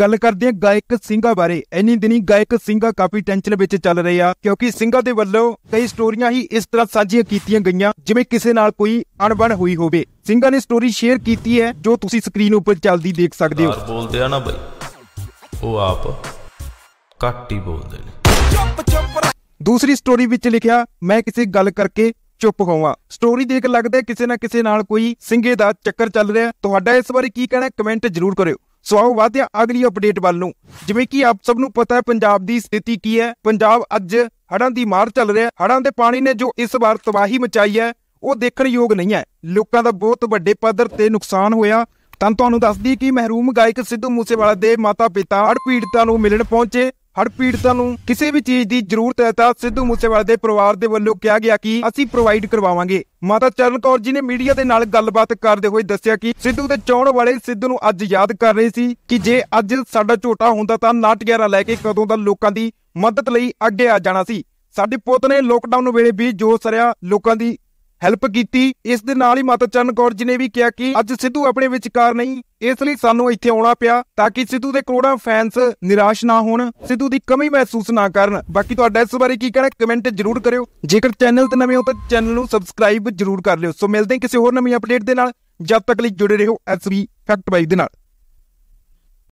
ਗੱਲ ਕਰਦੇ ਆ ਗਾਇਕ ਸਿੰਘਾ ਬਾਰੇ ਐਨੀ ਦਿਨੀ ਗਾਇਕ ਸਿੰਘਾ ਕਾਫੀ ਟੈਨਸ਼ਨ ਵਿੱਚ ਚੱਲ ਰਹੇ ਆ ਕਿਉਂਕਿ ਸਿੰਘਾ ਦੇ ਵੱਲੋਂ ਕਈ ਸਟੋਰੀਆਂ ਹੀ ਇਸ ਤਰ੍ਹਾਂ ਸਾਂਝੀਆਂ ਕੀਤੀਆਂ ਗਈਆਂ ਜਿਵੇਂ ਕਿਸੇ ਨਾਲ ਕੋਈ ਅਣਬਣ ਹੋਈ ਹੋਵੇ ਸਿੰਘਾ ਨੇ ਸਟੋਰੀ ਸ਼ੇਅਰ ਕੀਤੀ ਹੈ ਜੋ ਤੁਸੀਂ ਸਕਰੀਨ ਉੱਪਰ ਚੱਲਦੀ ਦੇਖ ਸਕਦੇ ਹੋ ਬੋਲਦੇ ਆ ਨਾ ਬਈ ਉਹ ਆਪ ਘੱਟ ਹੀ ਬੋਲਦੇ ਨੇ ਦੂਸਰੀ ਸਟੋਰੀ ਵਿੱਚ ਲਿਖਿਆ ਮੈਂ ਕਿਸੇ ਗੱਲ ਕਰਕੇ ਚੁੱਪ ਹੋਵਾਂ ਸਟੋਰੀ ਦੇਖ ਲੱਗਦਾ ਕਿਸੇ ਨਾ ਕਿਸੇ ਨਾਲ ਕੋਈ ਸਿੰਘੇ ਦਾ ਚੱਕਰ ਚੱਲ ਰਿਹਾ ਤੁਹਾਡਾ ਇਸ ਬਾਰੇ ਕੀ ਕਹਿਣਾ ਕਮੈਂਟ ਜ਼ਰੂਰ ਕਰਿਓ ਸੋ ਆਓ ਵਧਦੇ ਅਗਲੀ ਅਪਡੇਟ ਵੱਲ ਨੂੰ ਜਿਵੇਂ ਕਿ ਆਪ ਸਭ ਨੂੰ ਪਤਾ ਹੈ ਪੰਜਾਬ ਦੀ ਸਥਿਤੀ ਕੀ ਹੈ ਪੰਜਾਬ ਅੱਜ ਹੜ੍ਹਾਂ ਦੀ ਮਾਰ ਚੱਲ ਰਿਹਾ ਹੜ੍ਹਾਂ ਦੇ ਪਾਣੀ ਨੇ ਜੋ ਇਸ ਵਾਰ ਤਬਾਹੀ ਮਚਾਈ ਹੈ ਉਹ ਦੇਖਣ ਯੋਗ ਨਹੀਂ ਹੈ ਲੋਕਾਂ ਦਾ ਬਹੁਤ ਵੱਡੇ ਪੱਧਰ ਤੇ ਨੁਕਸਾਨ ਹੋਇਆ ਤਾਂ ਤੁਹਾਨੂੰ ਦੱਸਦੀ ਕਿ ਮਹਿਰੂਮ ਗਾਇਕ ਸਿੱਧੂ ਮੂਸੇਵਾਲਾ ਦੇ ਮਾਤਾ-ਪਿਤਾ ਹੜ ਪੀੜਤਾਂ ਨੂੰ ਮਿਲਣ ਪਹੁੰਚੇ ਹੜ ਪੀੜਤਾਂ ਨੂੰ ਕਿਸੇ ਵੀ ਚੀਜ਼ ਦੀ ਜ਼ਰੂਰਤ ਹੈ ਤਾਂ ਸਿੱਧੂ ਮੂਸੇਵਾਲੇ ਦੇ ਪਰਿਵਾਰ ਦੇ ਵੱਲੋਂ ਕਿਹਾ ਗਿਆ ਕਿ ਅਸੀਂ ਪ੍ਰੋਵਾਈਡ ਕਰਵਾਵਾਂਗੇ ਮਾਤਾ ਚਰਨ ਕੌਰ ਜੀ ਨੇ ਮੀਡੀਆ ਦੇ ਨਾਲ ਗੱਲਬਾਤ ਕਰਦੇ ਹੋਏ ਦੱਸਿਆ ਕਿ ਸਿੱਧੂ ਦੇ ਚਾਹਣ ਵਾਲੇ ਸਿੱਧੂ ਨੂੰ ਅੱਜ ਯਾਦ ਕਰ ਰਹੇ ਸੀ ਕਿ ਜੇ ਅੱਜ ਸਾਡਾ ਝੋਟਾ ਹੁੰਦਾ ਤਾਂ 11 ਲੈ ਕੇ ਕਦੋਂ ਦਾ ਲੋਕਾਂ ਦੀ ਮਦਦ ਲਈ ਅੱਗੇ ਆ ਜਾਣਾ ਸੀ ਸਾਡੇ ਪੁੱਤ ਨੇ ਲੋਕਡਾਊਨ ਵੇਲੇ ਵੀ ਜੋ ਸਰਿਆ ਲੋਕਾਂ ਦੀ ਹੈਲਪ ਕੀਤੀ ਇਸ ਦੇ ਨਾਲ ਹੀ ਮਾਤਾ ਚਰਨ ਕੌਰ ਜੀ ਨੇ ਵੀ ਕਿਹਾ ਕਿ ਅੱਜ ਸਿੱਧੂ ਆਪਣੇ ਵਿਚਕਾਰ ਨਹੀਂ ਇਸ ਲਈ ਸਾਨੂੰ ਇੱਥੇ ਆਉਣਾ ਪਿਆ ਤਾਂ ਕਿ ਸਿੱਧੂ ਦੇ ਕਰੋੜਾਂ ਫੈਨਸ ਨਿਰਾਸ਼ ਨਾ ਹੋਣ ਸਿੱਧੂ ਦੀ ਕਮੀ ਮਹਿਸੂਸ ਨਾ ਕਰਨ ਬਾਕੀ ਤੁਹਾਡਾ ਇਸ ਬਾਰੇ ਕੀ ਕਹਿਣਾ ਕਮੈਂਟ ਜ਼ਰੂਰ ਕਰਿਓ ਜੇਕਰ ਚੈਨਲ ਤੇ ਨਵੇਂ ਹੋ ਤਾਂ ਚੈਨਲ ਨੂੰ ਸਬਸਕ੍ਰਾਈਬ ਜ਼ਰੂਰ ਕਰ ਲਿਓ ਸੋ ਮਿਲਦੇ ਹਾਂ ਕਿਸੇ ਹੋਰ ਨਵੀਂ ਅਪਡੇਟ ਦੇ ਨਾਲ ਜਦ ਤੱਕ ਲਈ ਜੁੜੇ ਰਹੋ ਐਸਬੀ ਫੈਕਟ ਬਾਈ ਦੇ ਨਾਲ